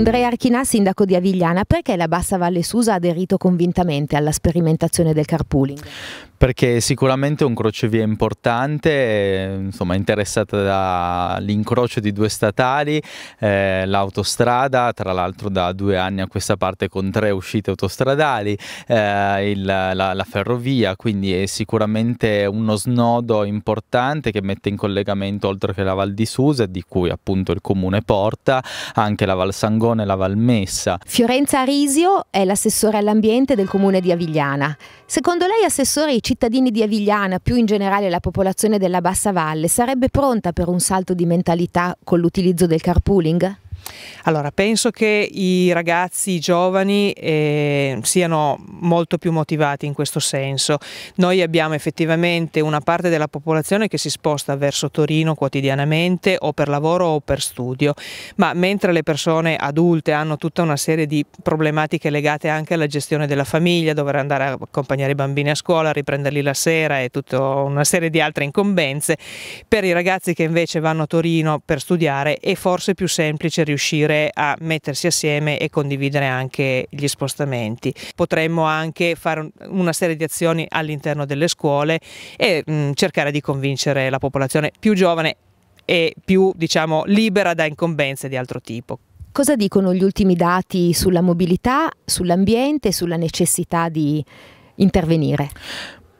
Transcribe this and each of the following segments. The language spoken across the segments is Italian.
Andrea Archinà, sindaco di Avigliana, perché la Bassa Valle Susa ha aderito convintamente alla sperimentazione del carpooling? perché è sicuramente un crocevia importante, insomma interessata dall'incrocio di due statali, eh, l'autostrada, tra l'altro da due anni a questa parte con tre uscite autostradali, eh, il, la, la, ferrovia, quindi è sicuramente uno snodo importante che mette in collegamento oltre che la Val di Susa, di cui appunto il comune porta, anche la Val Sangone e la Val Messa. Fiorenza Risio è l'assessore all'ambiente del comune di Avigliana. Secondo lei assessore i cittadini di Avigliana, più in generale la popolazione della Bassa Valle, sarebbe pronta per un salto di mentalità con l'utilizzo del carpooling? Allora, penso che i ragazzi, i giovani eh, siano molto più motivati in questo senso. Noi abbiamo effettivamente una parte della popolazione che si sposta verso Torino quotidianamente o per lavoro o per studio, ma mentre le persone adulte hanno tutta una serie di problematiche legate anche alla gestione della famiglia, dover andare a accompagnare i bambini a scuola, riprenderli la sera e tutta una serie di altre incombenze, per i ragazzi che invece vanno a Torino per studiare è forse più semplice riuscire riuscire a mettersi assieme e condividere anche gli spostamenti. Potremmo anche fare una serie di azioni all'interno delle scuole e mh, mm, cercare di convincere la popolazione più giovane e più diciamo, libera da incombenze di altro tipo. Cosa dicono gli ultimi dati sulla mobilità, sull'ambiente, e sulla necessità di intervenire?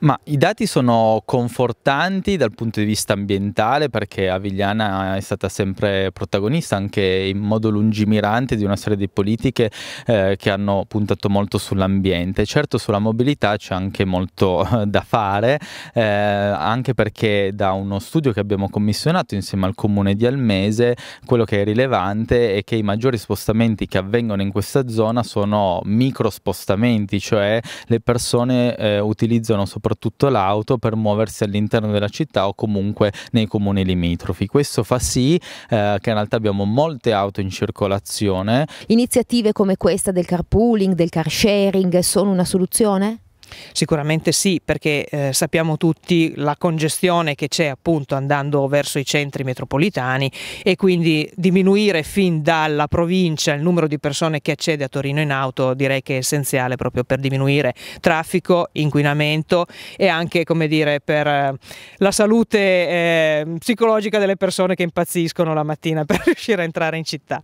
Ma i dati sono confortanti dal punto di vista ambientale perché Avigliana è stata sempre protagonista anche in modo lungimirante di una serie di politiche eh, che hanno puntato molto sull'ambiente. Certo sulla mobilità c'è anche molto eh, da fare, eh, anche perché da uno studio che abbiamo commissionato insieme al comune di Almese, quello che è rilevante è che i maggiori spostamenti che avvengono in questa zona sono micro spostamenti, cioè le persone eh, utilizzano soprattutto soprattutto l'auto per muoversi all'interno della città o comunque nei comuni limitrofi. Questo fa sì eh, che in realtà abbiamo molte auto in circolazione. Iniziative come questa del carpooling, del car sharing sono una soluzione? Sicuramente sì, perché eh, sappiamo tutti la congestione che c'è appunto andando verso i centri metropolitani e quindi diminuire fin dalla provincia il numero di persone che accede a Torino in auto direi che è essenziale proprio per diminuire traffico, inquinamento e anche come dire per eh, la salute eh, psicologica delle persone che impazziscono la mattina per riuscire a entrare in città.